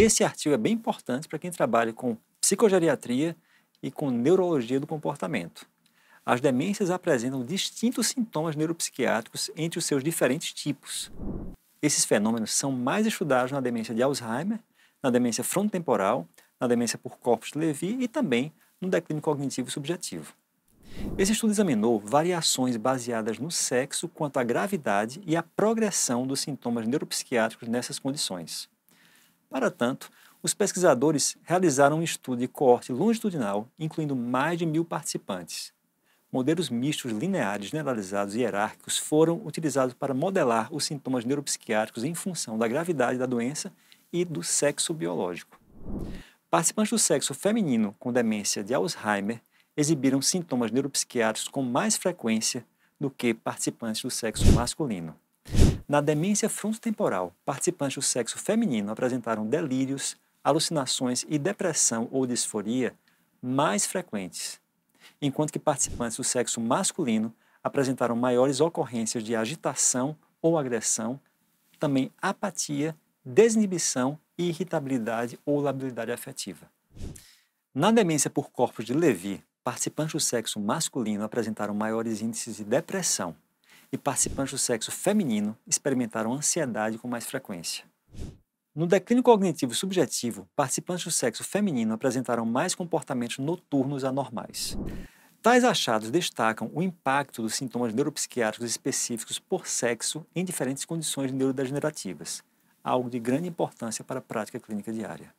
Esse artigo é bem importante para quem trabalha com psicogeriatria e com neurologia do comportamento. As demências apresentam distintos sintomas neuropsiquiátricos entre os seus diferentes tipos. Esses fenômenos são mais estudados na demência de Alzheimer, na demência frontotemporal, na demência por corpus de Levi e também no declínio cognitivo subjetivo. Esse estudo examinou variações baseadas no sexo quanto à gravidade e à progressão dos sintomas neuropsiquiátricos nessas condições. Para tanto, os pesquisadores realizaram um estudo de coorte longitudinal, incluindo mais de mil participantes. Modelos mistos lineares, generalizados e hierárquicos foram utilizados para modelar os sintomas neuropsiquiátricos em função da gravidade da doença e do sexo biológico. Participantes do sexo feminino com demência de Alzheimer exibiram sintomas neuropsiquiátricos com mais frequência do que participantes do sexo masculino. Na demência frontotemporal, participantes do sexo feminino apresentaram delírios, alucinações e depressão ou disforia mais frequentes, enquanto que participantes do sexo masculino apresentaram maiores ocorrências de agitação ou agressão, também apatia, desinibição e irritabilidade ou labilidade afetiva. Na demência por corpos de Levi, participantes do sexo masculino apresentaram maiores índices de depressão, e participantes do sexo feminino experimentaram ansiedade com mais frequência. No declínio cognitivo subjetivo, participantes do sexo feminino apresentaram mais comportamentos noturnos anormais. Tais achados destacam o impacto dos sintomas neuropsiquiátricos específicos por sexo em diferentes condições neurodegenerativas, algo de grande importância para a prática clínica diária.